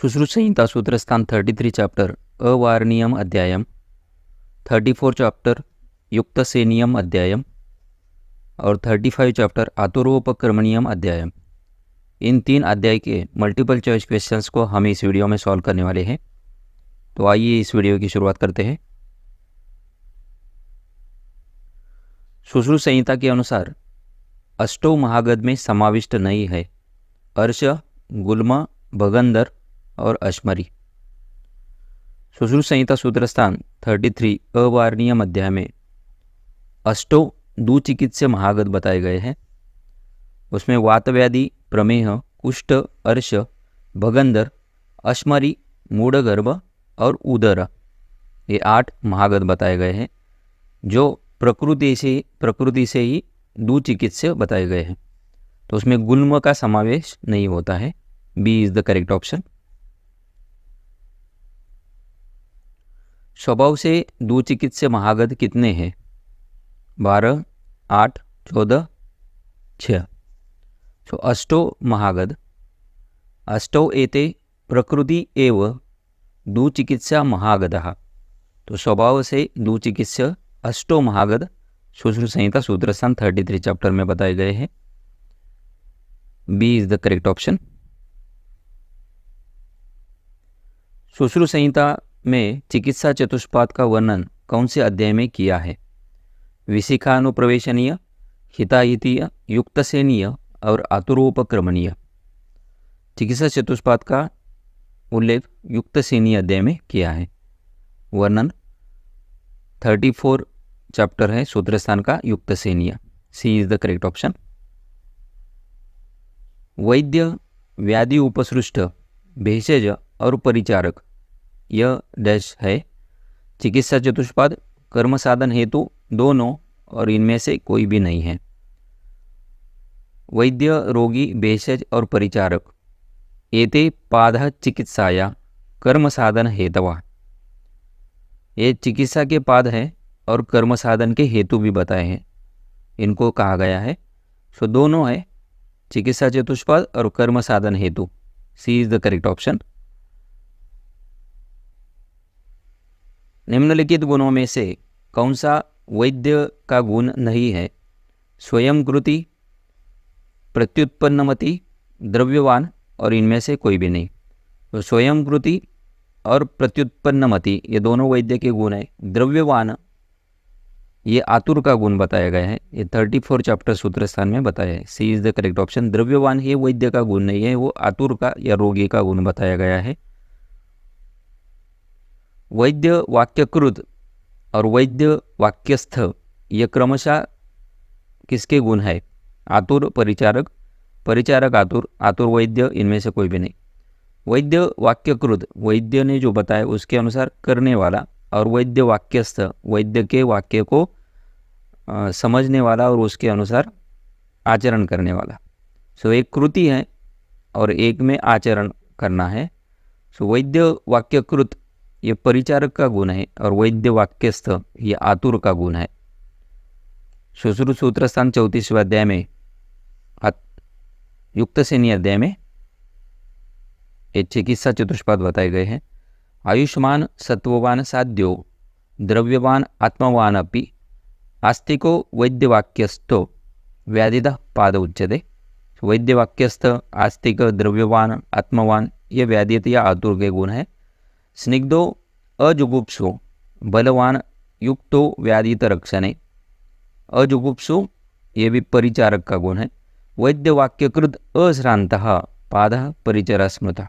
सुश्रुत संहिता सूत्र स्थान thirty three chapter अवारणीयम अध्यायम थर्टी फोर चैप्टर युक्त सेनियम अध्यायम और थर्टी फाइव चैप्टर आतुरोपक्रमणीयम अध्यायम इन तीन अध्याय के मल्टीपल चॉइस क्वेश्चंस को हम इस वीडियो में सॉल्व करने वाले हैं तो आइए इस वीडियो की शुरुआत करते हैं सुश्रुत संहिता के अनुसार अष्टो महागद में समाविष्ट नहीं है अर्श गुलमा भगंदर और अश्मरी सुश्रु संहिता सूत्रस्थान थर्टी थ्री अवारणीय अध्याय में अष्टो दुचिकित्स्य महागत बताए गए हैं उसमें वातव्याधि प्रमेह कुष्ठ अर्श भगंदर अश्मरी मूढ़गर्भ और उदर ये आठ महागत बताए गए हैं जो प्रकृति से प्रकृति से ही दुचिकित्स्य बताए गए हैं तो उसमें गुल्म का समावेश नहीं होता है B is the correct option स्वभाव से चिकित्सा महागत कितने हैं बारह आठ चौदह छ तो अष्टो महागद अष्टो एते प्रकृति एव दुचिकित्सा महागद तो स्वभाव से चिकित्सा अष्टो महागद सुश्रु संहिता सूत्रस्थान थर्टी थ्री चैप्टर में बताए गए हैं B is the correct option Sushruta Samhita में चिकित्सा चतुष्पाद का वर्णन कौन से अध्याय में किया है विशिखानुप्रवेशनीय हिताहितीय युक्तसेनीय और आतुरोपक्रमणीय चिकित्सा चतुष्पाद का उल्लेख युक्तसेनीय अध्याय में किया है वर्णन 34 चैप्टर है सूत्रस्थान का युक्तसेनीय C is the correct option वैद्य व्याधि उपसृष्ट भेषज और परिचारक यह डैश है चिकित्सा चतुष्पाद कर्म साधन हेतु दोनों और इनमें से कोई भी नहीं है वैद्य रोगी भेषज और परिचारक एते पाद चिकित्साया कर्म साधन हेतवा ये चिकित्सा के पाद हैं और कर्म साधन के हेतु भी बताए हैं इनको कहा गया है सो दोनों है चिकित्सा चतुष्पाद और कर्म साधन हेतु C is the correct option निम्नलिखित गुणों में से कौन सा वैद्य का गुण नहीं है स्वयं कृति प्रत्युत्पन्नमति द्रव्यवान और इनमें से कोई भी नहीं तो स्वयं कृति और प्रत्युत्पन्नमति ये दोनों वैद्य के गुण है द्रव्यवान ये आतुर का गुण बताया गया है ये थर्टी फोर चैप्टर सूत्र स्थान में बताया है C is the correct option द्रव्यवान ये वैद्य का गुण नहीं है वो आतुर का या रोगी का गुण बताया गया है वैद्य वाक्यकृत और वैद्य वाक्यस्थ ये क्रमशः किसके गुण है आतुर परिचारक परिचारक आतुर आतुर वैद्य इनमें से कोई भी नहीं वैद्य वाक्यकृत वैद्य ने जो बताया उसके अनुसार करने वाला और वैद्य वाक्यस्थ वैद्य के वाक्य को आ, समझने वाला और उसके अनुसार आचरण करने वाला सो एक कृति है और एक में आचरण करना है सो वैद्य वाक्यकृत ये परिचारक का गुण है और वैद्य वाक्यस्थ ये आतुर का गुण है सूत्र सूत्रस्थान चौतीसवें अध्याय में युक्त सेनी अध्याय में ये चिकित्सा चतुष्पाद बताए गए हैं आयुष्मान सत्ववान साध्यो द्रव्यवान आत्मवान अपि आस्तिको वैद्यवाक्यस्थो व्याधिद पाद उच्यते वैद्यवाक्यस्थ आस्तिक द्रव्यवान आत्मवान ये व्याधित या आतुर के गुण है स्निग्धो अजुगुप्सु बलवान युक्तो व्याधित है अजुगुप्सु ये भी परिचारक का गुण है वैद्य वाक्यकृत अश्रांत पाद परिचरा स्मृता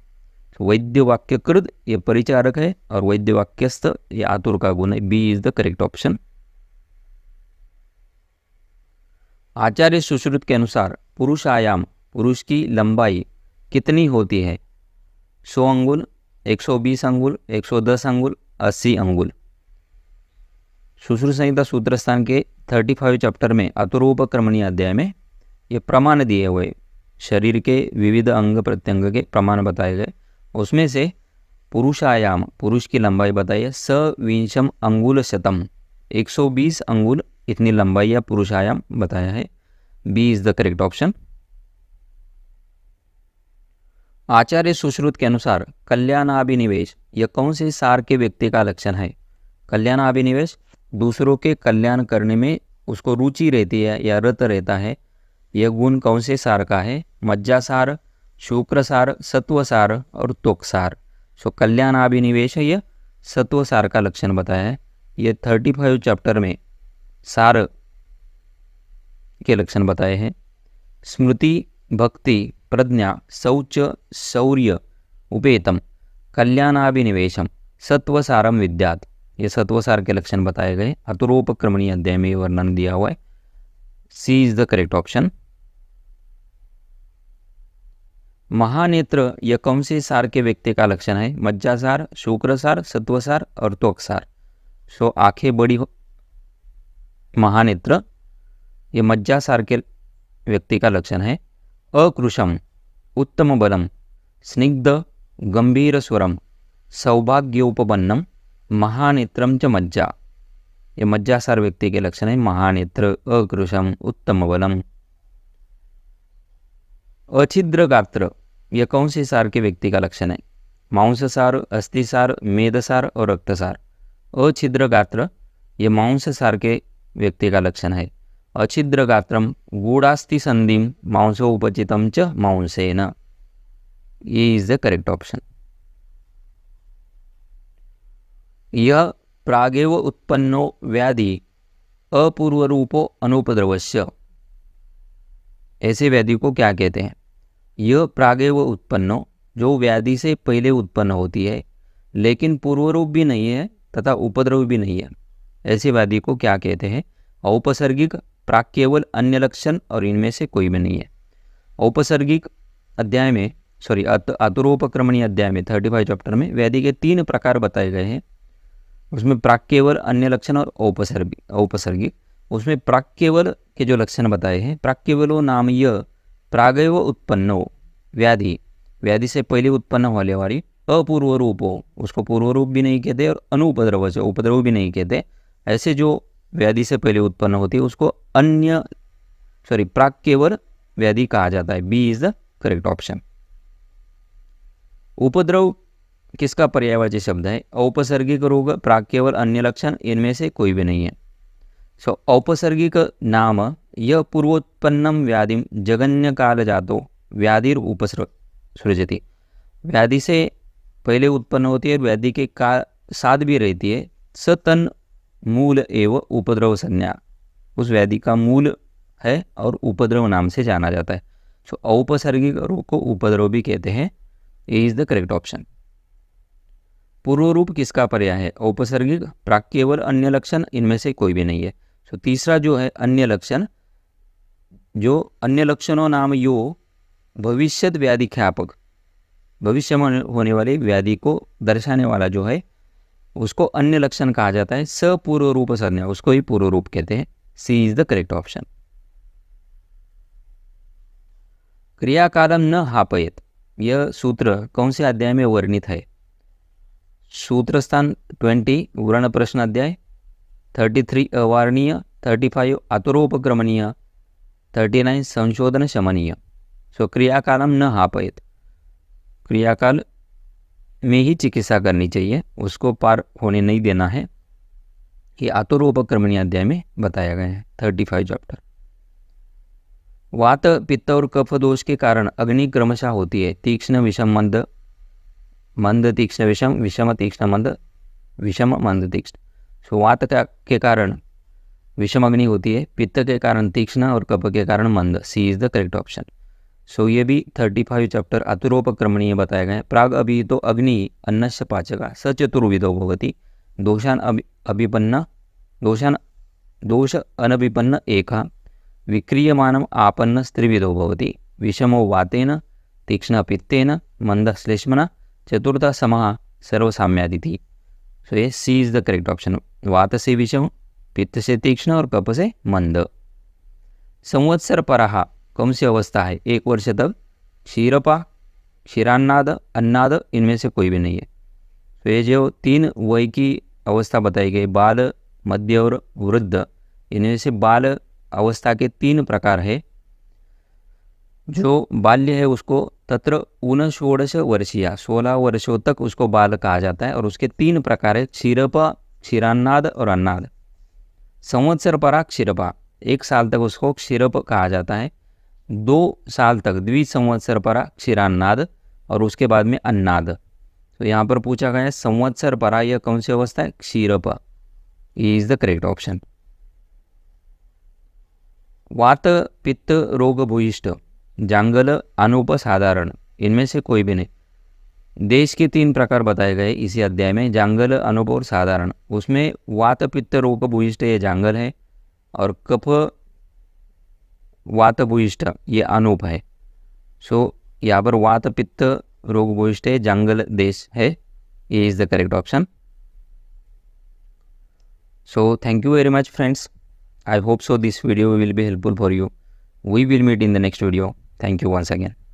वैद्य वाक्यकृत ये परिचारक है और वैद्य वाक्यस्थ ये आतुर का गुण है B is the correct option आचार्य सुश्रुत के अनुसार पुरुष आयाम पुरुष की लंबाई कितनी होती है सौ अंगुल 120 अंगुल 110 अंगुल 80 अंगुल सुश्रुत संहिता सूत्र स्थान के 35 चैप्टर में अतुरूपक्रमणी अध्याय में ये प्रमाण दिए हुए शरीर के विविध अंग प्रत्यंग के प्रमाण बताए गए उसमें से पुरुषायाम पुरुष की लंबाई बताइए सविंशम अंगुल शतम 120 अंगुल इतनी लंबाई या पुरुषायाम बताया है B is the correct option आचार्य सुश्रुत के अनुसार कल्याणाभिनिवेश यह कौन से सार के व्यक्ति का लक्षण है कल्याणाभिनिवेश दूसरों के कल्याण करने में उसको रुचि रहती है या रत रहता है यह गुण कौन से सार का है मज्जा सार शुक्र सार सत्व सार और त्वक सार सो कल्याणाभिनिवेश यह सत्व सार का लक्षण बताया है यह थर्टी फाइव चैप्टर में सार के लक्षण बताए हैं स्मृति भक्ति प्रज्ञा शौच शौर्य उपेतम कल्याणाभिनिवेश सत्वसारम विद्यात ये सत्वसार के लक्षण बताए गए अतुरोपक्रमणीय अध्याय में वर्णन दिया हुआ है C is the correct option महानेत्र यह कौन से सार के व्यक्ति का लक्षण है मज्जासार शुक्रसार सत्वसार और त्वकसार सो आंखें बड़ी हो महानेत्र ये मज्जासार के व्यक्ति का लक्षण है अकृशम उत्तम बलम स्निग्ध गंभीर स्वरम सौभाग्योपन्नम महानेत्र च मज्जा ये मज्जासार व्यक्ति के लक्षण है महानेत्र अकृशम उत्तम बलम अछिद्र गात्र यह कौन से सार के व्यक्ति का लक्षण है मांससार अस्थिसार मेदसार और रक्तसार अछिद्र गात्र यह मांससार के व्यक्ति का लक्षण है अछिद्रगात्रं गूढास्ति संधिं मांसोपचितं च मांसेन ये इज द करेक्ट ऑप्शन यह प्रागेव उत्पन्नो व्याधि अपूर्व रूपो अनुपद्रवश्य ऐसे व्याधि को क्या कहते हैं यह प्रागेव उत्पन्नो जो व्याधि से पहले उत्पन्न होती है लेकिन पूर्व रूप भी नहीं है तथा उपद्रव भी नहीं है ऐसे व्याधि को क्या कहते हैं औपसर्गिक प्राक केवल अन्य लक्षण और इनमें से कोई भी नहीं है औपसर्गिक अध्याय में सॉरी आतुरोपक्रमणीय अध्याय में थर्टी फाइव चैप्टर में व्याधि के तीन प्रकार बताए गए हैं उसमें प्राक केवल अन्य लक्षण और औपसर्गिक औपसर्गिक उसमें प्राक केवल के जो लक्षण बताए हैं प्राक केवलो नामीय प्रागैव उत्पन्नो व्याधि व्याधि से पहले उत्पन्न होने वाली अपूर्व रूप हो उसको पूर्व रूप भी नहीं कहते और अनुपद्रव से उपद्रव भी नहीं कहते ऐसे जो व्याधि से पहले उत्पन्न होती है उसको अन्य सॉरी केवल व्याधि कहा जाता है B is the correct option उपद्रव किसका पर्यायवाची शब्द है औपसर्गिक रोग केवल अन्य लक्षण इनमें से कोई भी नहीं है सो so, औपसर्गिक नाम यह पूर्वोत्पन्नम व्याधि जगन्य काल जातो व्याधिर उपसर्ग सृजती व्याधि से पहले उत्पन्न होती है व्याधि के का साथ भी रहती है सतन मूल एवं उपद्रव संज्ञा उस व्याधि का मूल है और उपद्रव नाम से जाना जाता है सो औपसर्गिक रोग को उपद्रव भी कहते हैं A is the correct option पूर्व रूप किसका पर्याय है औपसर्गिक प्राक केवल अन्य लक्षण इनमें से कोई भी नहीं है सो तीसरा जो है अन्य लक्षण जो अन्य लक्षणों नाम यो भविष्यत व्याधि ख्यापक भविष्य में होने वाली व्याधि को दर्शाने वाला जो है उसको अन्य लक्षण कहा जाता है सपूर्व रूप संज्ञा उसको ही पूर्व रूप कहते हैं C is the correct option क्रियाकालम न हापयत यह सूत्र कौन से अध्याय में वर्णित है सूत्र स्थान ट्वेंटी वर्ण प्रश्न अध्याय थर्टी थ्री अवर्णीय थर्टी फाइव आतुरोपक्रमणीय थर्टी नाइन संशोधन शमनीय सो क्रियाकालम न हापयत क्रियाकाल में ही चिकित्सा करनी चाहिए उसको पार होने नहीं देना है ये आतुरोप कर्मणी अध्याय में बताया गया है थर्टी फाइव चैप्टर वात पित्त और कफ दोष के कारण अग्नि क्रमशः होती है तीक्ष्ण विषम मंद मंद तीक्ष्ण विषम विषम तीक्ष्ण मंद विषम मंद तीक्ष्ण सो वात का के कारण विषम अग्नि होती है पित्त के कारण तीक्ष्ण और कफ के कारण मंद C is the correct option so ये भी थर्टी फाइव चैप्टर अतुरोपक्रमणीय बताए गए प्राग अभी तो अग्नि अन्नस्य पाचका स चतुर्विधो भवती दोषान अभि अभिपन्न दोषान दोष अनभिपन्न एका विक्रियमानम आपन्न स्त्रिविधो भवती विषमो वातेन तीक्ष्ण पित्तेन मंदश्लेष्मना चतुर्था समः सर्वसाम्यादिति सो ये C is the correct option वात से विषम पित्त से तीक्ष्ण और कप से मंद संवत्सर पर कौन सी अवस्था है एक वर्ष तक क्षीरपा क्षीरान्नाद अन्नाद इनमें से कोई भी नहीं है तो ये जो तीन वय की अवस्था बताई गई बाल मध्य और वृद्ध इनमें से बाल अवस्था के तीन प्रकार है जो बाल्य है उसको तत्र ऊन षोड़श वर्षीय सोलह वर्षों तक उसको बाल कहा जाता है और उसके तीन प्रकार है क्षीरपा क्षीरान्नाद और अन्नाद संवत्सर परा क्षीरपा एक साल तक उसको क्षीरप कहा जाता है दो साल तक द्विसंवत्सर परा क्षीरान्नाद और उसके बाद में अन्नाद तो यहाँ पर पूछा गया है संवत्सर परा यह कौन सी अवस्था है क्षीरप ये इज द करेक्ट ऑप्शन वात पित्त रोग भूयिष्ठ जांगल अनुपसाधारण इनमें से कोई भी नहीं देश के तीन प्रकार बताए गए इसी अध्याय में जांगल अनुप और साधारण उसमें वात पित्त रोग भूयिष्ठ ये जांगल है और कफ वात भूयिष्ट ये अनूप है सो यहाँ पर वात पित्त रोग भूयिष्ट है जंगल देश है ये is the correct option so thank you very much friends I hope so this video will be helpful for you we will meet in the next video thank you once again